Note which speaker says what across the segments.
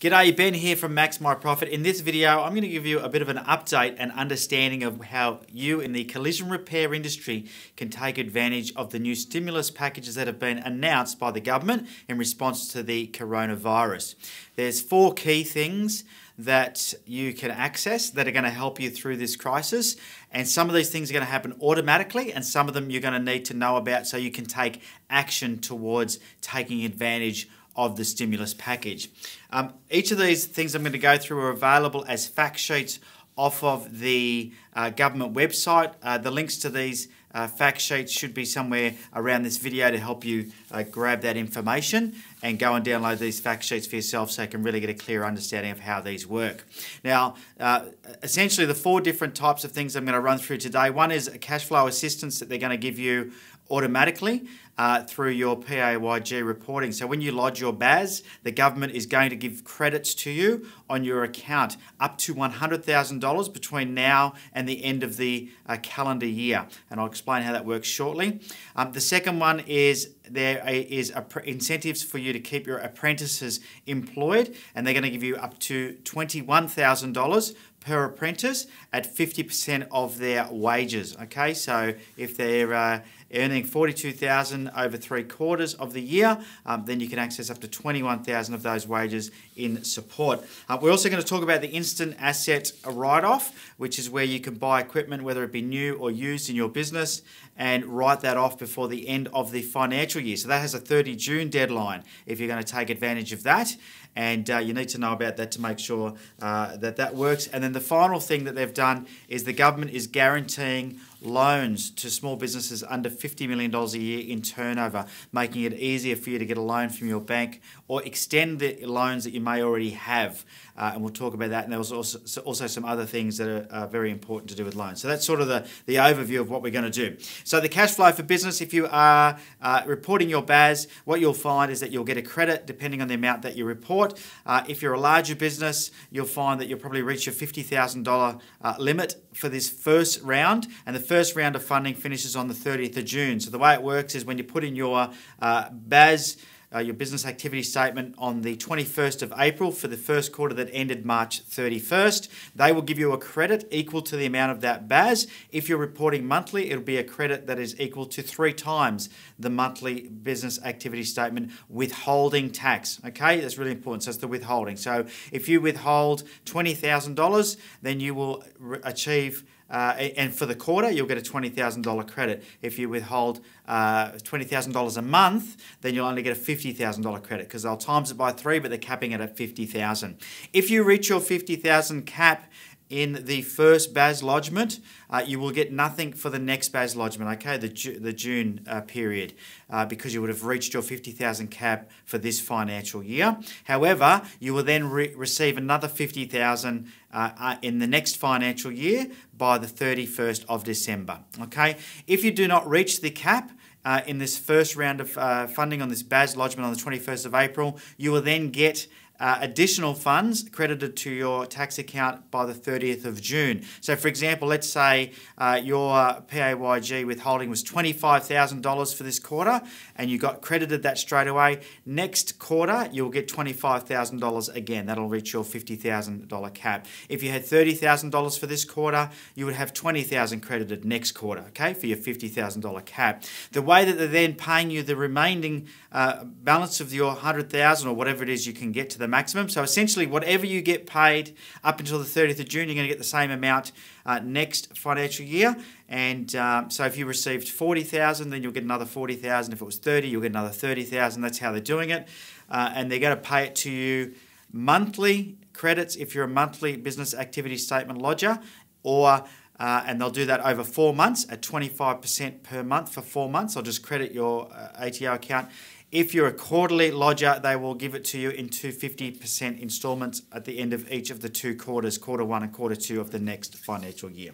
Speaker 1: G'day, Ben here from Max My Profit. In this video, I'm going to give you a bit of an update and understanding of how you in the collision repair industry can take advantage of the new stimulus packages that have been announced by the government in response to the coronavirus. There's four key things that you can access that are going to help you through this crisis. And some of these things are going to happen automatically, and some of them you're going to need to know about so you can take action towards taking advantage of the stimulus package. Um, each of these things I'm going to go through are available as fact sheets off of the uh, government website. Uh, the links to these uh, fact sheets should be somewhere around this video to help you uh, grab that information and go and download these fact sheets for yourself so you can really get a clear understanding of how these work. Now, uh, essentially, the four different types of things I'm going to run through today one is a cash flow assistance that they're going to give you automatically uh, through your PAYG reporting. So when you lodge your BAS, the government is going to give credits to you on your account up to $100,000 between now and the end of the uh, calendar year. And I'll explain how that works shortly. Um, the second one is there is incentives for you to keep your apprentices employed, and they're going to give you up to $21,000 per apprentice at 50% of their wages. Okay, so if they're uh, earning 42,000 over three quarters of the year, um, then you can access up to 21,000 of those wages in support. Uh, we're also going to talk about the instant asset write-off, which is where you can buy equipment, whether it be new or used in your business, and write that off before the end of the financial financial year. So that has a 30 June deadline if you're going to take advantage of that and uh, you need to know about that to make sure uh, that that works. And then the final thing that they've done is the government is guaranteeing loans to small businesses under $50 million a year in turnover, making it easier for you to get a loan from your bank or extend the loans that you may already have. Uh, and we'll talk about that. And there was also, also some other things that are, very important to do with loans. So that's sort of the, the overview of what we're going to do. So the cash flow for business, if you are uh, reporting your BAS, what you'll find is that you'll get a credit depending on the amount that you report uh, if you're a larger business, you'll find that you'll probably reach your $50,000 uh, limit for this first round, and the first round of funding finishes on the 30th of June. So the way it works is when you put in your uh, BAS uh, your business activity statement on the 21st of April for the first quarter that ended March 31st. They will give you a credit equal to the amount of that BAS. If you're reporting monthly, it'll be a credit that is equal to three times the monthly business activity statement withholding tax. Okay, that's really important. So it's the withholding. So if you withhold $20,000, then you will re- achieve uh, and for the quarter, you'll get a $20,000 credit. If you withhold uh, $20,000 a month, then you'll only get a $50,000 credit because they'll times it by three, but they're capping it at 50,000. If you reach your 50,000 cap in the first Baz lodgement, uh, you will get nothing for the next Baz lodgement, okay, the, Ju the June uh, period, uh, because you would have reached your 50,000 cap for this financial year. However, you will then re receive another 50,000 uh, uh, in the next financial year by the 31st of December, okay? If you do not reach the cap, uh, in this first round of funding on this BAS lodgement on the 21st of April, you will then get uh, additional funds credited to your tax account by the 30th of June. So, for example, let's say uh, your PAYG withholding was $25,000 for this quarter and you got credited that straight away. Next quarter, you'll get $25,000 again. That'll reach your $50,000 cap. If you had $30,000 for this quarter, you would have $20,000 credited next quarter, okay, for your $50,000 cap. The way that they're then paying you the remaining uh, balance of your 100,000 dollars or whatever it is you can get to the maximum. So essentially, whatever you get paid up until the 30th of June, you're going to get the same amount uh, next financial year. And um, so if you received 40,000, then you'll get another 40,000. If it was 30, you'll get another 30,000. That's how they're doing it. Uh, and they're going to pay it to you monthly credits if you're a monthly business activity statement lodger or uh, and they'll do that over four months at 25% per month for four months. I'll just credit your uh, ATO account. If you're a quarterly lodger, they will give it to you in two 50% installments at the end of each of the two quarters, quarter one and quarter two of the next financial year.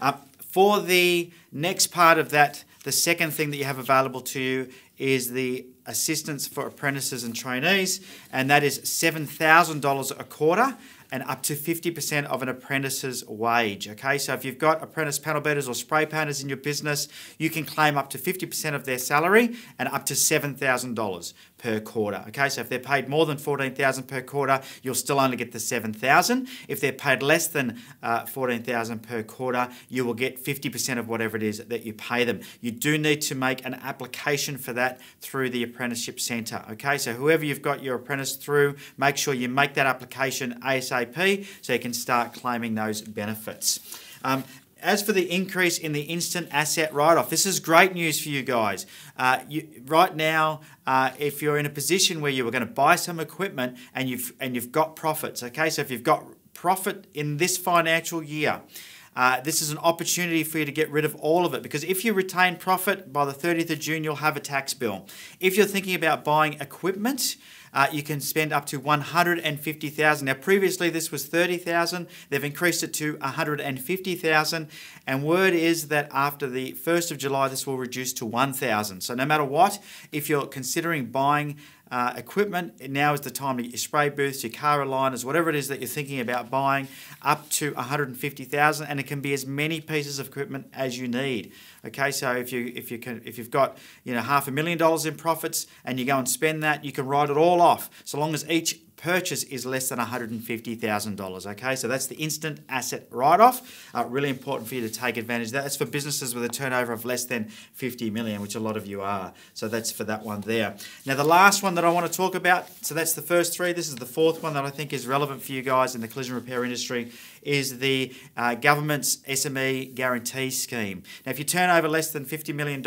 Speaker 1: Uh, for the next part of that, the second thing that you have available to you is the assistance for apprentices and trainees, and that is $7,000 a quarter and up to 50% of an apprentice's wage. Okay, so if you've got apprentice panel beaters or spray painters in your business, you can claim up to 50% of their salary and up to $7,000 per quarter. Okay, so if they're paid more than 14,000 per quarter, you'll still only get the 7,000. If they're paid less than uh, 14,000 per quarter, you will get 50% of whatever it is that you pay them. You do need to make an application for that through the apprenticeship centre. Okay, so whoever you've got your apprentice through, make sure you make that application ASAP so you can start claiming those benefits. Um, as for the increase in the instant asset write off, this is great news for you guys. Uh, you, right now, uh, if you're in a position where you were going to buy some equipment and you've and you've got profits, okay, so if you've got profit in this financial year uh, this is an opportunity for you to get rid of all of it because if you retain profit by the 30th of June, you'll have a tax bill. If you're thinking about buying equipment, uh, you can spend up to 150,000. Now previously this was 30,000. They've increased it to 150,000 and word is that after the 1st of July this will reduce to 1,000. So no matter what, if you're considering buying uh, equipment. Now is the time to get your spray booths, your car aligners, whatever it is that you're thinking about buying, up to 150,000, and it can be as many pieces of equipment as you need. Okay, so if you if you can if you've got you know half a million dollars in profits and you go and spend that, you can write it all off so long as each purchase is less than $150,000. Okay, so that's the instant asset write off. Uh, really important for you to take advantage of that. That's for businesses with a turnover of less than 50 million, which a lot of you are. So that's for that one there. Now, the last one that I want to talk about, so that's the first three. This is the fourth one that I think is relevant for you guys in the collision repair industry is the uh, government's SME guarantee scheme. Now, if you turn over less than $50 million,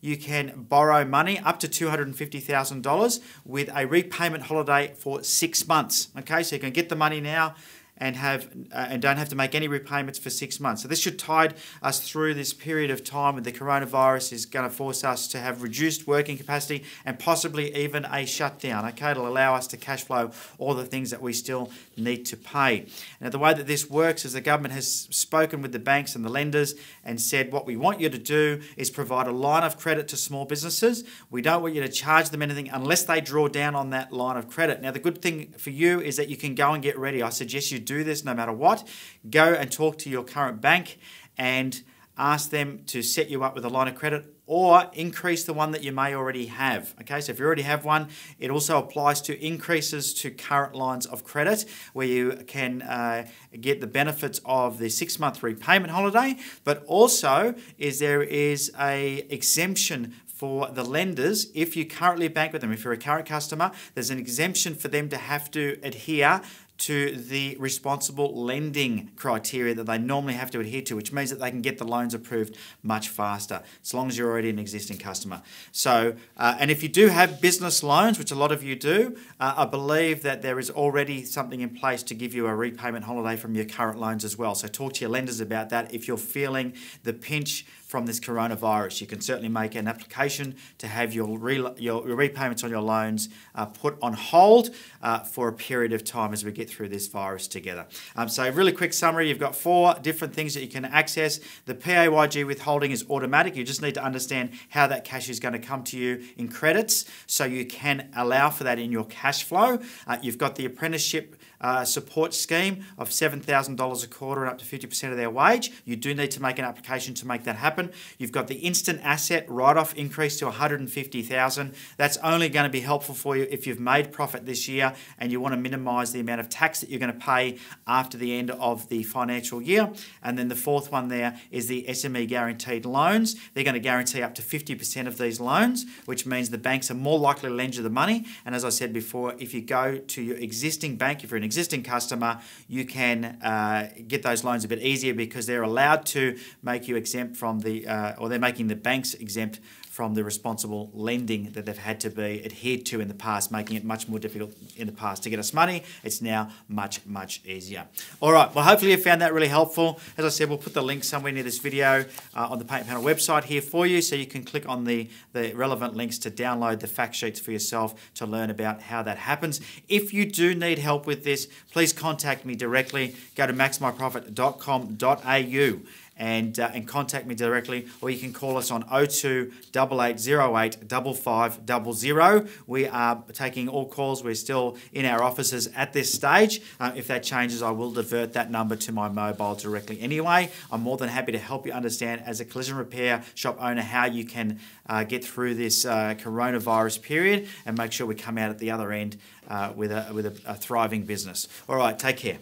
Speaker 1: you can borrow money up to $250,000 with a repayment holiday for six months. Okay, so you can get the money now and have uh, and don't have to make any repayments for six months. So this should tide us through this period of time and the coronavirus is going to force us to have reduced working capacity and possibly even a shutdown. Okay, it'll allow us to cash flow all the things that we still need to pay. Now the way that this works is the government has spoken with the banks and the lenders and said what we want you to do is provide a line of credit to small businesses. We don't want you to charge them anything unless they draw down on that line of credit. Now the good thing for you is that you can go and get ready. I suggest you do this no matter what. Go and talk to your current bank and ask them to set you up with a line of credit or increase the one that you may already have. Okay, so if you already have one, it also applies to increases to current lines of credit where you can uh, get the benefits of the six month repayment holiday, but also is there is a exemption for the lenders if you currently bank with them. If you're a current customer, there's an exemption for them to have to adhere to the responsible lending criteria that they normally have to adhere to, which means that they can get the loans approved much faster, as long as you're already an existing customer. So, uh, and if you do have business loans, which a lot of you do, uh, I believe that there is already something in place to give you a repayment holiday from your current loans as well. So, talk to your lenders about that if you're feeling the pinch from this coronavirus. You can certainly make an application to have your, re- your repayments on your loans uh, put on hold uh, for a period of time as we get through this virus together. Um, so, really quick summary you've got four different things that you can access. The PAYG withholding is automatic. You just need to understand how that cash is going to come to you in credits so you can allow for that in your cash flow. Uh, you've got the apprenticeship. Uh, support scheme of $7,000 a quarter and up to 50% of their wage. You do need to make an application to make that happen happen. You've got the instant asset write-off increase to 150,000. That's only going to be helpful for you if you've made profit this year and you want to minimize the amount of tax that you're going to pay after the end of the financial year. And then the fourth one there is the SME guaranteed loans. They're going to guarantee up to 50% of these loans, which means the banks are more likely to lend you the money. And as I said before, if you go to your existing bank, if you're an existing customer, you can uh, get those loans a bit easier because they're allowed to make you exempt from the the uh, or they're making the banks exempt from the responsible lending that they've had to be adhered to in the past, making it much more difficult in the past to get us money. It's now much, much easier. All right, well, hopefully you found that really helpful. As I said, we'll put the link somewhere near this video uh, on the Paint Panel website here for you, so you can click on the, the relevant links to download the fact sheets for yourself to learn about how that happens. If you do need help with this, please contact me directly. Go to maxmyprofit.com.au and, uh, and contact me directly, or you can call us on 02 8808 5500. We are taking all calls. We're still in our offices at this stage. Uh, if that changes, I will divert that number to my mobile directly anyway. I'm more than happy to help you understand as a collision repair shop owner how you can uh, get through this uh, coronavirus period and make sure we come out at the other end uh, with, a, with a, a thriving business. All right, take care.